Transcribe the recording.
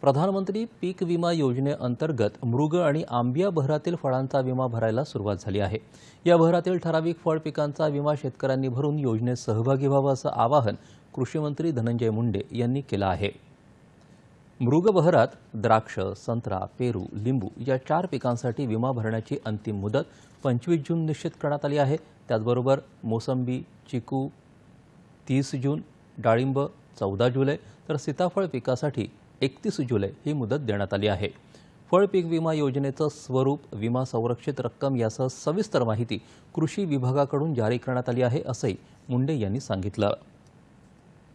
प्रधानमंत्री पीक विमा योजनेअंतर्गत मृग आणि आंबिया बहरातील फळांचा विमा भरायला सुरुवात झाली आहे या बहरातील ठराविक फळ पिकांचा विमा शेतकऱ्यांनी भरून योजनेत सहभागी व्हावं असं आवाहन कृषीमंत्री धनंजय मुंडे यांनी केलं आहे मृग बहरात द्राक्ष संत्रा पेरू लिंबू या चार पिकांसाठी विमा भरण्याची अंतिम मुदत पंचवीस जून निश्चित करण्यात आली आहे त्याचबरोबर मोसंबी चिकू तीस जून डाळिंब चौदा जुलै तर सीताफळ पिकासाठी एकतीस जुलै ही मुदत देण्यात आली आहे फळपीक विमा योजनेचं स्वरूप विमा संरक्षित रक्कम यासह सविस्तर माहिती कृषी विभागाकडून जारी करण्यात आली आहे असंही मुंडे यांनी सांगितलं